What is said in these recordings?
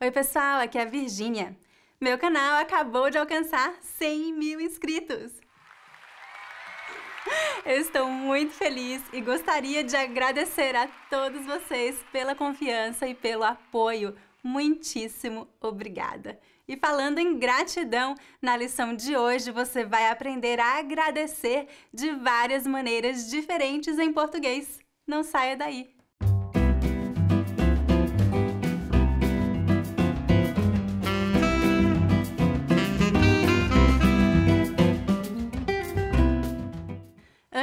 Oi pessoal, aqui é a Virgínia. Meu canal acabou de alcançar 100 mil inscritos. Eu estou muito feliz e gostaria de agradecer a todos vocês pela confiança e pelo apoio. Muitíssimo obrigada! E falando em gratidão, na lição de hoje você vai aprender a agradecer de várias maneiras diferentes em português. Não saia daí!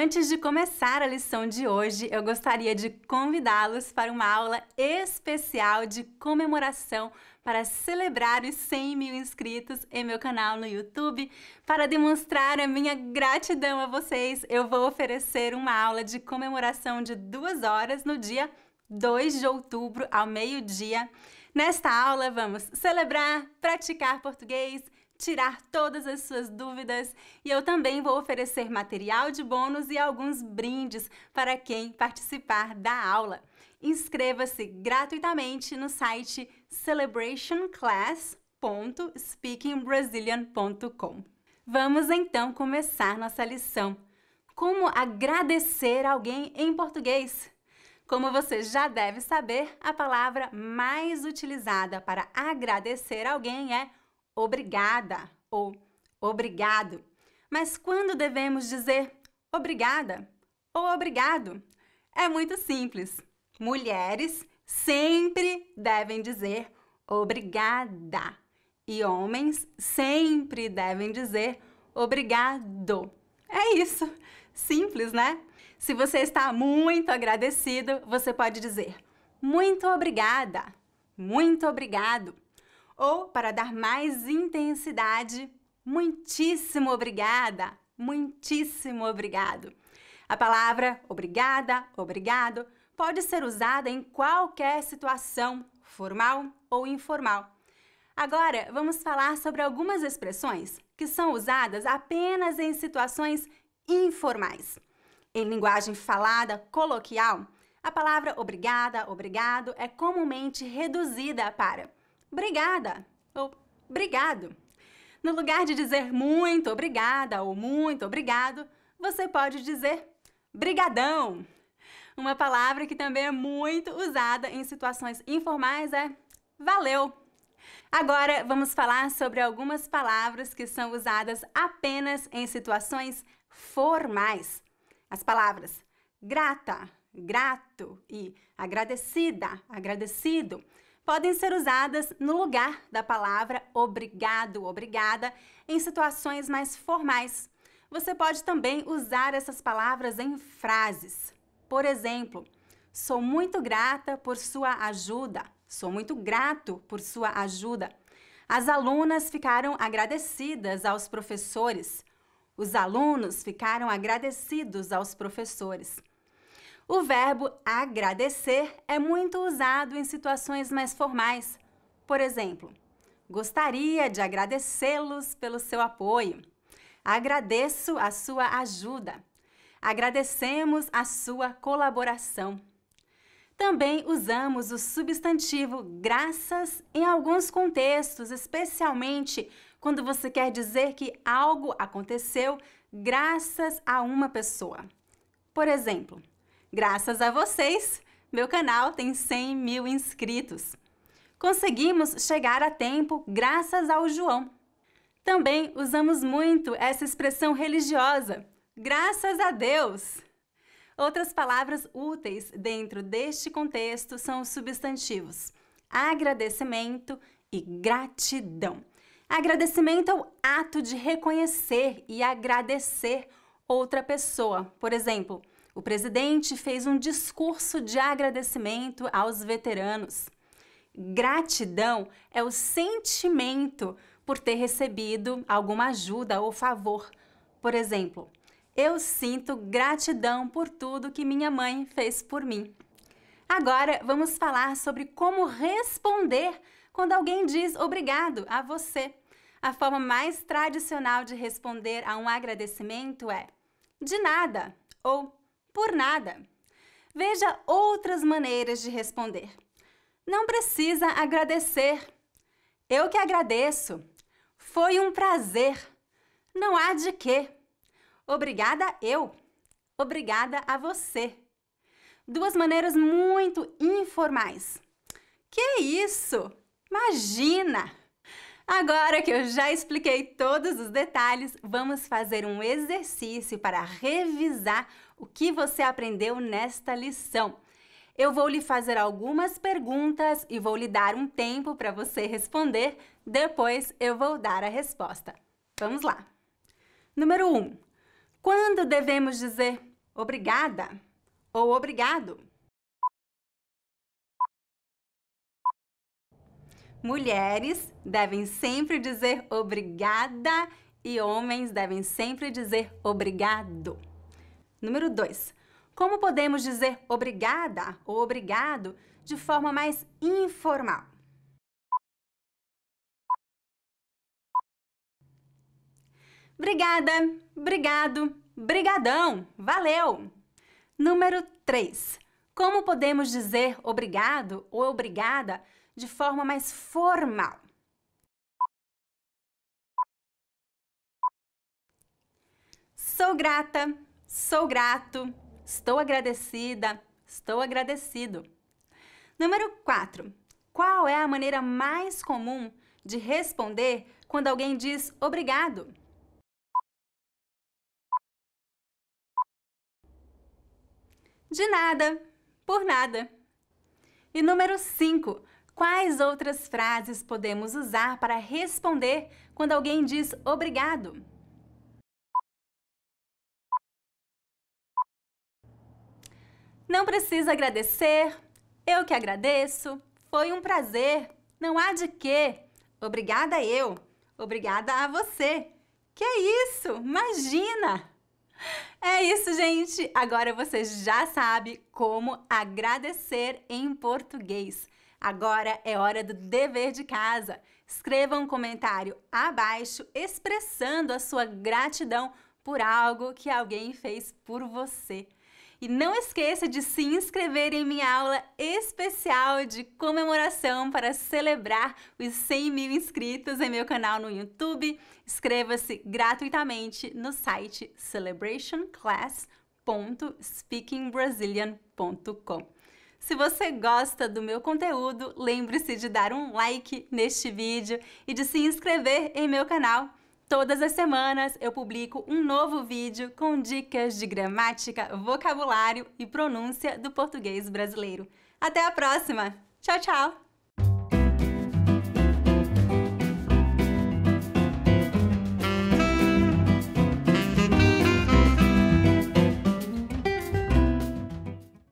Antes de começar a lição de hoje, eu gostaria de convidá-los para uma aula especial de comemoração para celebrar os 100 mil inscritos em meu canal no YouTube. Para demonstrar a minha gratidão a vocês, eu vou oferecer uma aula de comemoração de duas horas no dia 2 de outubro, ao meio-dia. Nesta aula, vamos celebrar, praticar português, tirar todas as suas dúvidas e eu também vou oferecer material de bônus e alguns brindes para quem participar da aula. Inscreva-se gratuitamente no site celebrationclass.speakingbrazilian.com. Vamos então começar nossa lição. Como agradecer alguém em português? Como você já deve saber, a palavra mais utilizada para agradecer alguém é obrigada ou obrigado. Mas quando devemos dizer obrigada ou obrigado? É muito simples. Mulheres sempre devem dizer obrigada e homens sempre devem dizer obrigado. É isso. Simples, né? Se você está muito agradecido, você pode dizer muito obrigada, muito obrigado. Ou, para dar mais intensidade, muitíssimo obrigada, muitíssimo obrigado. A palavra obrigada, obrigado pode ser usada em qualquer situação, formal ou informal. Agora, vamos falar sobre algumas expressões que são usadas apenas em situações informais. Em linguagem falada coloquial, a palavra obrigada, obrigado é comumente reduzida para obrigada ou obrigado. No lugar de dizer muito obrigada ou muito obrigado, você pode dizer brigadão. Uma palavra que também é muito usada em situações informais é valeu. Agora vamos falar sobre algumas palavras que são usadas apenas em situações formais. As palavras grata, grato e agradecida, agradecido podem ser usadas no lugar da palavra obrigado, obrigada, em situações mais formais. Você pode também usar essas palavras em frases. Por exemplo, sou muito grata por sua ajuda. Sou muito grato por sua ajuda. As alunas ficaram agradecidas aos professores. Os alunos ficaram agradecidos aos professores. O verbo agradecer é muito usado em situações mais formais. Por exemplo, gostaria de agradecê-los pelo seu apoio. Agradeço a sua ajuda. Agradecemos a sua colaboração. Também usamos o substantivo graças em alguns contextos, especialmente quando você quer dizer que algo aconteceu graças a uma pessoa. Por exemplo, Graças a vocês, meu canal tem 100 mil inscritos. Conseguimos chegar a tempo graças ao João. Também usamos muito essa expressão religiosa, graças a Deus. Outras palavras úteis dentro deste contexto são os substantivos agradecimento e gratidão. Agradecimento é o ato de reconhecer e agradecer outra pessoa. Por exemplo, o presidente fez um discurso de agradecimento aos veteranos. Gratidão é o sentimento por ter recebido alguma ajuda ou favor. Por exemplo, eu sinto gratidão por tudo que minha mãe fez por mim. Agora vamos falar sobre como responder quando alguém diz obrigado a você. A forma mais tradicional de responder a um agradecimento é de nada ou por nada. Veja outras maneiras de responder. Não precisa agradecer. Eu que agradeço. Foi um prazer. Não há de quê. Obrigada eu. Obrigada a você. Duas maneiras muito informais. Que isso? Imagina! Agora que eu já expliquei todos os detalhes, vamos fazer um exercício para revisar o que você aprendeu nesta lição. Eu vou lhe fazer algumas perguntas e vou lhe dar um tempo para você responder, depois eu vou dar a resposta. Vamos lá! Número 1. Um, quando devemos dizer obrigada ou obrigado? Mulheres devem sempre dizer obrigada e homens devem sempre dizer obrigado. Número 2. Como podemos dizer obrigada ou obrigado de forma mais informal? Obrigada, obrigado, brigadão, valeu! Número 3. Como podemos dizer obrigado ou obrigada de forma mais formal. Sou grata, sou grato, estou agradecida, estou agradecido. Número 4. Qual é a maneira mais comum de responder quando alguém diz obrigado? De nada, por nada. E número 5. Quais outras frases podemos usar para responder quando alguém diz obrigado? Não precisa agradecer. Eu que agradeço. Foi um prazer. Não há de quê. Obrigada eu. Obrigada a você. Que é isso? Imagina! É isso, gente! Agora você já sabe como agradecer em português. Agora é hora do dever de casa. Escreva um comentário abaixo expressando a sua gratidão por algo que alguém fez por você. E não esqueça de se inscrever em minha aula especial de comemoração para celebrar os 100 mil inscritos em meu canal no YouTube. Inscreva-se gratuitamente no site celebrationclass.speakingbrazilian.com. Se você gosta do meu conteúdo, lembre-se de dar um like neste vídeo e de se inscrever em meu canal. Todas as semanas eu publico um novo vídeo com dicas de gramática, vocabulário e pronúncia do português brasileiro. Até a próxima! Tchau, tchau!